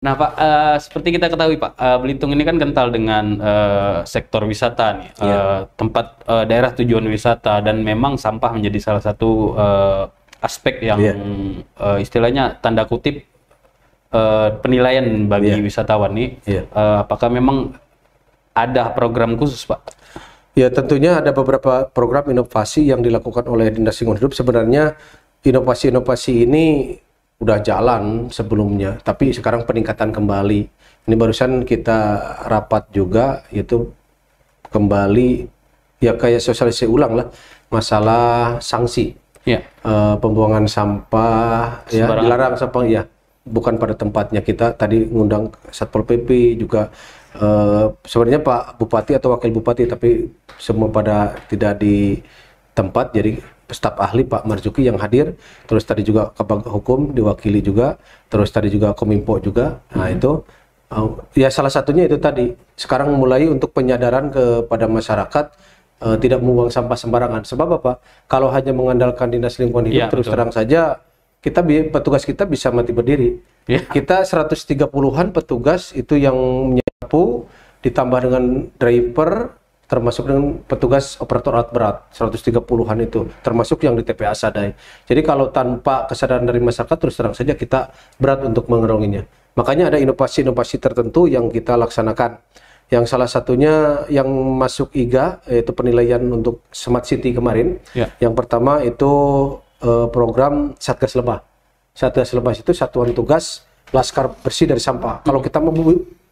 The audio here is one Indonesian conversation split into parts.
Nah Pak, uh, seperti kita ketahui Pak, uh, Belitung ini kan kental dengan uh, sektor wisata nih, yeah. Iya. uh, tempat uh, daerah tujuan wisata dan memang sampah menjadi salah satu uh, aspek yang yeah. Iya. uh, istilahnya tanda kutip uh, penilaian bagi yeah. wisatawan nih. Yeah. Iya. Uh, apakah memang ada program khusus Pak? Ya tentunya ada beberapa program inovasi yang dilakukan oleh Dinas Lingkungan Hidup. Sebenarnya inovasi-inovasi ini udah jalan sebelumnya, tapi sekarang peningkatan kembali. Ini barusan kita rapat juga itu kembali ya kayak sosialisasi ulang lah masalah sanksi. Ya. e, pembuangan sampah ya dilarang sampah ya bukan pada tempatnya kita tadi ngundang Satpol PP juga e, sebenarnya Pak Bupati atau Wakil Bupati tapi semua pada tidak di tempat jadi staf ahli Pak Marzuki yang hadir, terus tadi juga kepala Hukum diwakili juga, terus tadi juga Kominfo juga. Nah, hmm. itu uh, ya salah satunya itu tadi. Sekarang mulai untuk penyadaran kepada masyarakat uh, tidak membuang sampah sembarangan. Sebab apa? Kalau hanya mengandalkan Dinas Lingkungan Hidup ya, terus betul. terang saja kita petugas kita bisa mati berdiri. Ya. Kita 130-an petugas itu yang menyapu ditambah dengan driver termasuk dengan petugas operator alat berat 130-an itu termasuk yang di TPA Sadai. Jadi kalau tanpa kesadaran dari masyarakat terus terang saja kita berat untuk mengeronginya. Makanya ada inovasi-inovasi tertentu yang kita laksanakan. Yang salah satunya yang masuk IGA yaitu penilaian untuk Smart City kemarin. Ya. Yang pertama itu eh, program Satgas Lebah. Satgas Lebah itu satuan tugas laskar bersih dari sampah. Kalau kita mau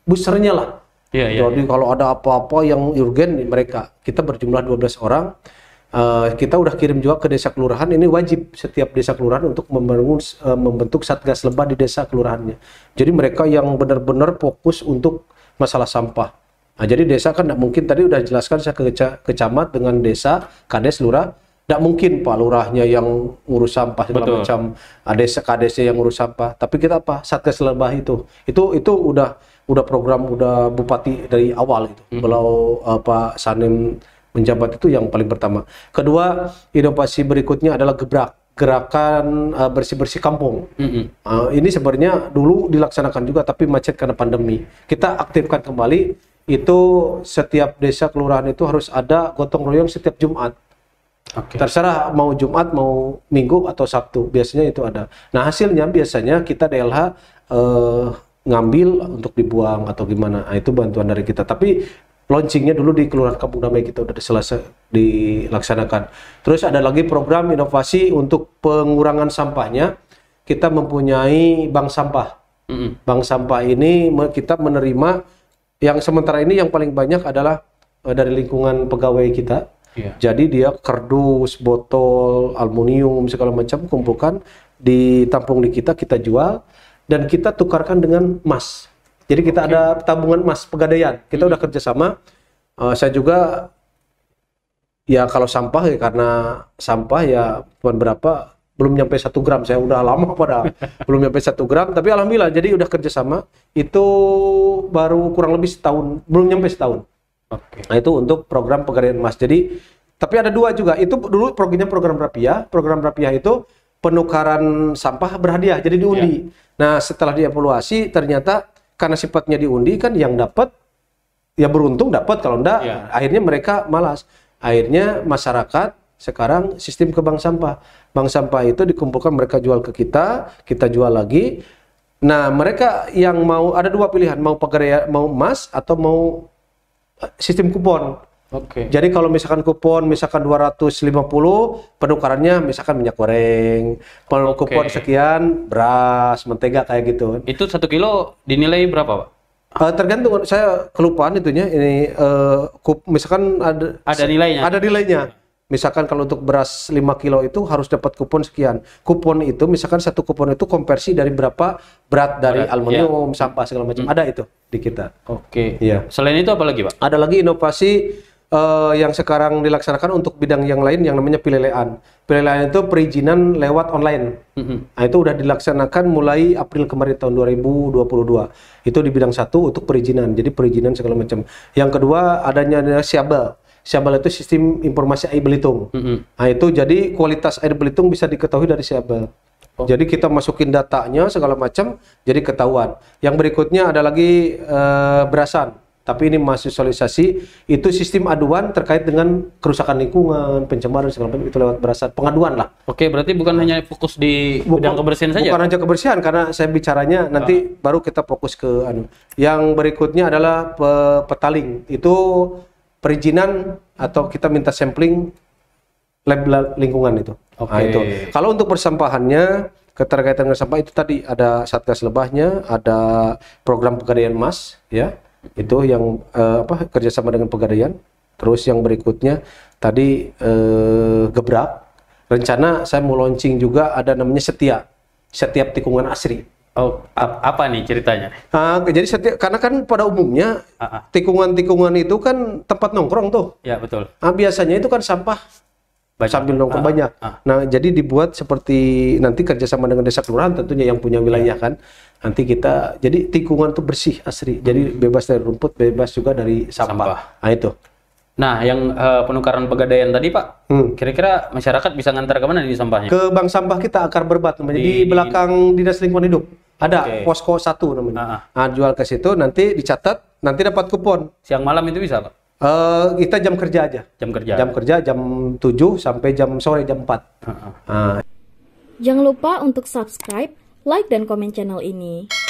busernya lah yeah, iya, Jadi yeah. kalau ada apa-apa yang urgen mereka, kita berjumlah 12 orang. Uh, kita udah kirim juga ke desa kelurahan. Ini wajib setiap desa kelurahan untuk membangun uh, membentuk satgas lebah di desa kelurahannya. Jadi mereka yang benar-benar fokus untuk masalah sampah. Nah, jadi desa kan tidak mungkin tadi udah jelaskan saya ke kecamat dengan desa, kades, lurah, tidak mungkin pak lurahnya yang urus sampah segala macam, ada kades yang urus sampah. Tapi kita apa satgas lebah itu, itu itu udah udah program udah bupati dari awal mm Hmm. Kalau uh, Pak Sanim menjabat itu yang paling pertama. Kedua, inovasi berikutnya adalah gebrak gerakan uh, bersih-bersih kampung. Mm -hmm. uh, ini sebenarnya dulu dilaksanakan juga tapi macet karena pandemi. Kita aktifkan kembali itu setiap desa kelurahan itu harus ada gotong royong setiap Jumat. Okay. Terserah mau Jumat, mau Minggu atau Sabtu, biasanya itu ada. Nah, hasilnya biasanya kita DLH uh, ngambil untuk dibuang atau gimana nah, itu bantuan dari kita tapi launchingnya dulu di Kelurahan Kampung Damai kita udah selesai dilaksanakan terus ada lagi program inovasi untuk pengurangan sampahnya kita mempunyai bank sampah mm -hmm. bank sampah ini kita menerima yang sementara ini yang paling banyak adalah eh, dari lingkungan pegawai kita yeah. jadi dia kerdus botol aluminium segala macam kumpulkan ditampung di kita kita jual dan kita tukarkan dengan emas. Jadi kita okay. ada tabungan emas pegadaian. Kita hmm. udah kerjasama. Uh, saya juga ya kalau sampah ya karena sampah ya cuma berapa belum nyampe satu gram. Saya udah lama pada belum nyampe satu gram. Tapi alhamdulillah jadi udah kerjasama. Itu baru kurang lebih setahun, belum nyampe setahun. Okay. Nah itu untuk program pegadaian emas. Jadi tapi ada dua juga. Itu dulu programnya program rapiah. Program rapiah itu penukaran sampah berhadiah, jadi diundi. Ya. Nah, setelah dievaluasi ternyata karena sifatnya diundi kan yang dapat ya beruntung dapat kalau enggak ya. akhirnya mereka malas. Akhirnya masyarakat sekarang sistem ke bank sampah. Bank sampah itu dikumpulkan mereka jual ke kita, kita jual lagi. Nah, mereka yang mau ada dua pilihan, mau pegerai, mau emas atau mau eh, sistem kupon. Oke. Okay. Jadi kalau misalkan kupon misalkan 250 penukarannya misalkan minyak goreng, kalau okay. kupon sekian beras, mentega kayak gitu. Itu satu kilo dinilai berapa, Pak? Uh, tergantung saya kelupaan itunya ini uh, kup, misalkan ada ada nilainya. Ada nilainya. Misalkan kalau untuk beras 5 kilo itu harus dapat kupon sekian. Kupon itu misalkan satu kupon itu konversi dari berapa berat dari berat, aluminium, ya. sampah segala macam. Hmm. Ada itu di kita. Oke. Okay. Iya. Selain itu apa lagi, Pak? Ada lagi inovasi uh, yang sekarang dilaksanakan untuk bidang yang lain yang namanya pelelean. Pelelean itu perizinan lewat online. Mm-hmm. Nah, itu udah dilaksanakan mulai April kemarin tahun 2022. Itu di bidang satu untuk perizinan. Jadi perizinan segala macam. Yang kedua adanya siabel. Siabel itu sistem informasi air Belitung. Mm-hmm. Nah, itu jadi kualitas air Belitung bisa diketahui dari siabel. Oh. Jadi kita masukin datanya segala macam jadi ketahuan. Yang berikutnya ada lagi uh, berasan tapi ini masih sosialisasi itu sistem aduan terkait dengan kerusakan lingkungan, pencemaran segala macam itu lewat berasal pengaduan lah. Oke, berarti bukan nah. hanya fokus di bukan, bidang kebersihan saja. Bukan hanya kebersihan karena saya bicaranya nanti ah. baru kita fokus ke anu. Yang berikutnya adalah pe petaling. Itu perizinan atau kita minta sampling lab lingkungan itu. Nah, Oke. Nah, itu. Kalau untuk persampahannya keterkaitan dengan sampah itu tadi ada satgas lebahnya, ada program pegadaian emas ya itu yang uh, apa kerjasama dengan pegadaian terus yang berikutnya tadi uh, gebrak rencana saya mau launching juga ada namanya setia setiap tikungan asri oh apa nih ceritanya Nah, jadi setiap karena kan pada umumnya ah, ah. tikungan-tikungan itu kan tempat nongkrong tuh ya betul nah, biasanya itu kan sampah banyak. sambil nongkrong ah, banyak. Ah. Nah, jadi dibuat seperti nanti kerjasama dengan desa kelurahan tentunya yang punya ya. wilayah kan. Nanti kita jadi tikungan tuh bersih asri. Jadi hmm. bebas dari rumput, bebas juga dari sampah. sampah. Nah itu. Nah, yang uh, penukaran pegadaian tadi, Pak, hmm. kira-kira masyarakat bisa ngantar ke mana di sampahnya? Ke bank sampah kita akar berbat namanya di, di belakang dinas lingkungan hidup. Ada okay. posko satu namanya. Ah, ah. Nah, jual ke situ nanti dicatat, nanti dapat kupon. Siang malam itu bisa, Pak? Uh, kita jam kerja aja. Jam kerja. Jam kerja jam 7 sampai jam sore jam 4. Uh. Ah. Jangan lupa untuk subscribe, like dan komen channel ini.